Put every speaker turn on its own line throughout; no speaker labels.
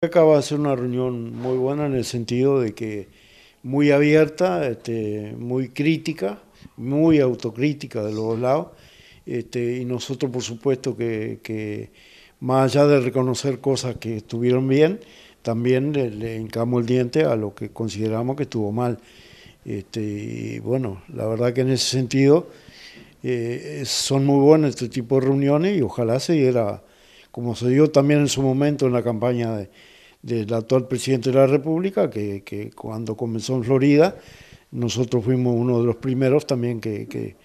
Acaba de ser una reunión muy buena en el sentido de que muy abierta, este, muy crítica, muy autocrítica de los dos lados. Este, y nosotros, por supuesto, que, más allá de reconocer cosas que estuvieron bien, también le, hincamos el diente a lo que consideramos que estuvo mal. Este, y bueno, la verdad que en ese sentido eh, son muy buenas este tipo de reuniones y ojalá se diera como se dio también en su momento en la campaña del actual presidente de la República, que, cuando comenzó en Florida, nosotros fuimos uno de los primeros también que,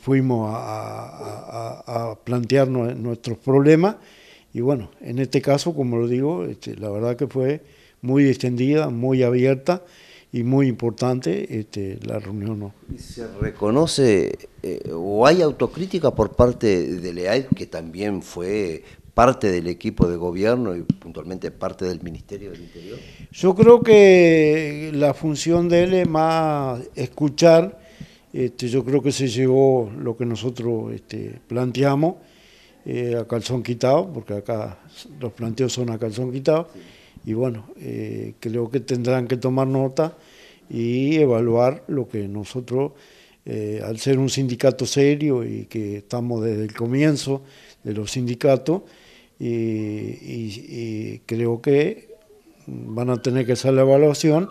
fuimos a, a, plantear nuestros problemas. Y bueno, en este caso, como lo digo, este, la verdad que fue muy extendida, muy abierta y muy importante este, la reunión. ¿no?
¿Se reconoce eh, o hay autocrítica por parte de Leal, que también fue parte del equipo de gobierno y puntualmente parte del Ministerio del Interior?
Yo creo que la función de él es más escuchar. Este, yo creo que se llevó lo que nosotros este, planteamos eh, a calzón quitado, porque acá los planteos son a calzón quitado. Y bueno, eh, creo que tendrán que tomar nota y evaluar lo que nosotros eh, al ser un sindicato serio y que estamos desde el comienzo de los sindicatos, y, creo que van a tener que hacer la evaluación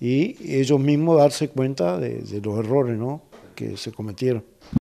y ellos mismos darse cuenta de, los errores que se cometieron.